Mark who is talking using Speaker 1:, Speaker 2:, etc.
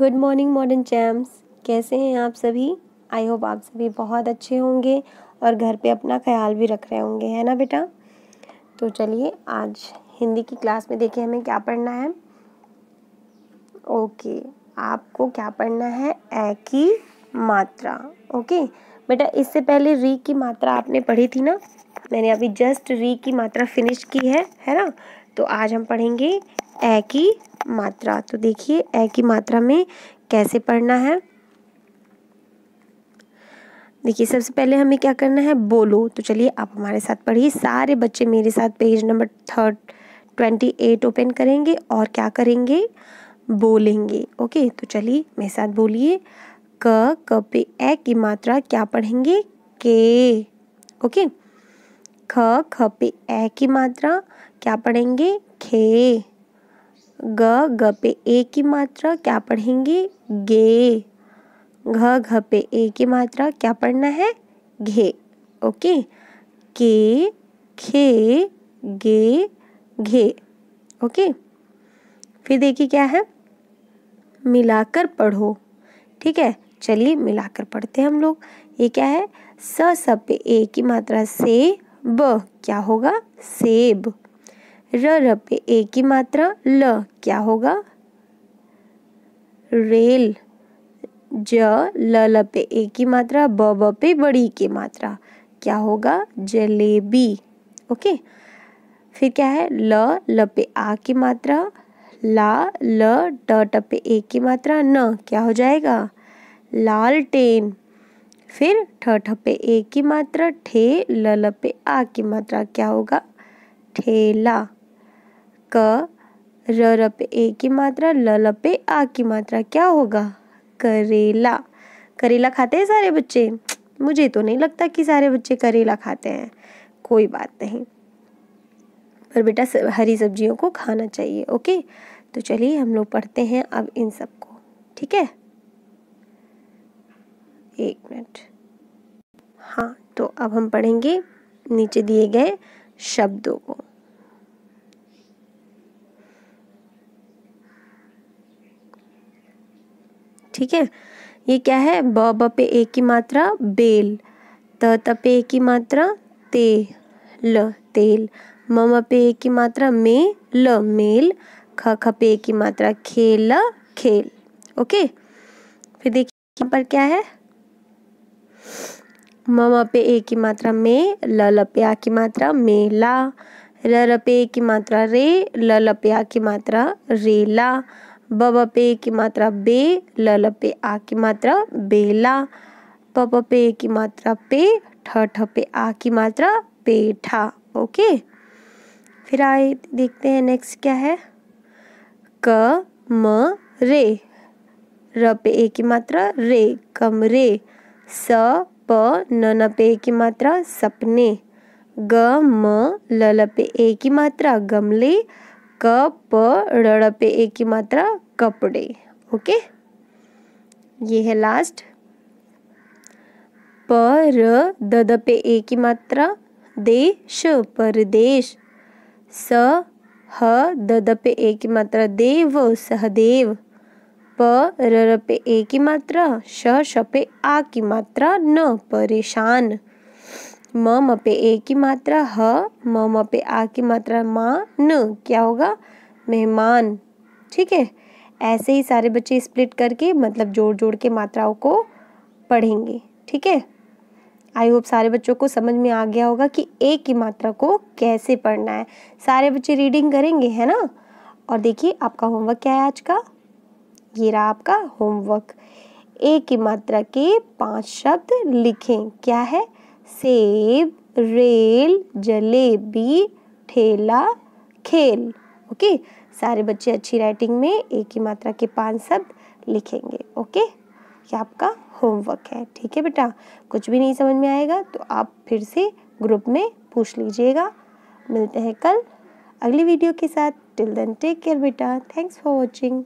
Speaker 1: good morning modern चैम्स कैसे हैं आप सभी आई होप आप सभी बहुत अच्छे होंगे और घर पे अपना ख्याल भी रख रहे होंगे है ना बेटा तो चलिए आज हिंदी की क्लास में देखिए हमें क्या पढ़ना है ओके आपको क्या पढ़ना है ए की मात्रा ओके बेटा इससे पहले री की मात्रा आपने पढ़ी थी ना मैंने अभी जस्ट री की मात्रा फिनिश की है है ना तो आज हम पढ़ेंगे ए की मात्रा तो देखिए ए की मात्रा में कैसे पढ़ना है देखिए सबसे पहले हमें क्या करना है बोलो तो चलिए आप हमारे साथ पढ़िए सारे बच्चे मेरे साथ page number third twenty eight open करेंगे और क्या करेंगे बोलेंगे ओके तो चलिए मेरे साथ बोलिए क क पे ए की मात्रा क्या पढ़ेंगे के ओके ख ख पे ए की मात्रा क्या पढ़ेंगे खे ग ग पे ए की मात्रा क्या पढ़ेंगे गे घ घ पे ए की मात्रा क्या पढ़ना है घे ओके के खे गे घे ओके फिर देखिए क्या है मिलाकर पढ़ो ठीक है चलिए मिलाकर पढ़ते हैं हम लोग ये क्या है स सब पे ए की मात्रा से ब क्या होगा सेब र र पे ए की मात्रा ल क्या होगा रेल ज ल ल पे ए की मात्रा ब ब पे बड़ी की मात्रा क्या होगा जलेबी ओके फिर क्या है ल ल पे आ की मात्रा ला ल ट ट पे ए की मात्रा न क्या हो जाएगा लाल टेन फिर ठ ठ पे ए की मात्रा ठे ल ल पे आ की मात्रा क्या होगा ठेला क र पे ए की मात्रा ल पे आ की मात्रा क्या होगा करेला करेला खाते हैं सारे बच्चे मुझे तो नहीं लगता कि सारे बच्चे करेला खाते हैं कोई बात नहीं पर बेटा हरी सब्जियों को खाना चाहिए ओके तो चलिए हम लोग पढ़ते हैं अब इन सबको ठीक है एक मिनट हाँ तो अब हम पढ़ेंगे नीचे दिए गए शब्दों को ठीक है ये क्या है ब ब पे ए की मात्रा बेल त त पे ए की मात्रा ते ल तेल म म पे ए की मात्रा मे ल मेल ख ख पे ए की मात्रा खेल खेल ओके फिर देखिए यहाँ पर क्या है म म पे ए की मात्रा मे ल ल पे आ की मात्रा मेला र र पे ए की मात्रा रे ल ल पे आ की मात्रा रेला ब पे की मात्रा बे ल पे आ की मात्रा बेला प पे की मात्रा पे ठ ठ पे आ की मात्रा पेठा ओके फिर आए देखते हैं नेक्स्ट क्या है क म रे र पे ए की मात्रा रे कमरे स प न न पे ए की मात्रा सपने ग म ल ल पे ए की मात्रा गमले क प ड़ पे ए की मात्रा कपड़े ओके ये है लास्ट पर दद पे ए की मात्रा देश परदेश स ह दद पे ए की मात्रा देव सहदेव प र पे ए की मात्रा श श पे आ की मात्रा न परेशान म म पे ए की मात्रा ह म म पे आ की मात्रा मा न क्या होगा मेहमान ठीक है ऐसे ही सारे बच्चे स्प्लिट करके मतलब जोड़ जोड़ के मात्राओं को पढ़ेंगे ठीक है आई होप सारे बच्चों को समझ में आ गया होगा कि एक की मात्रा को कैसे पढ़ना है सारे बच्चे रीडिंग करेंगे है ना और देखिए आपका होमवर्क क्या है आज का ये रहा आपका होमवर्क एक की मात्रा के पांच शब्द लिखें क्या है सेब रेल जलेबी ठेला खेल ओके सारे बच्चे अच्छी राइटिंग में एक ही मात्रा के पांच शब्द लिखेंगे ओके ये आपका होमवर्क है ठीक है बेटा कुछ भी नहीं समझ में आएगा तो आप फिर से ग्रुप में पूछ लीजिएगा मिलते हैं कल अगली वीडियो के साथ टिल देन टेक केयर बेटा थैंक्स फॉर वॉचिंग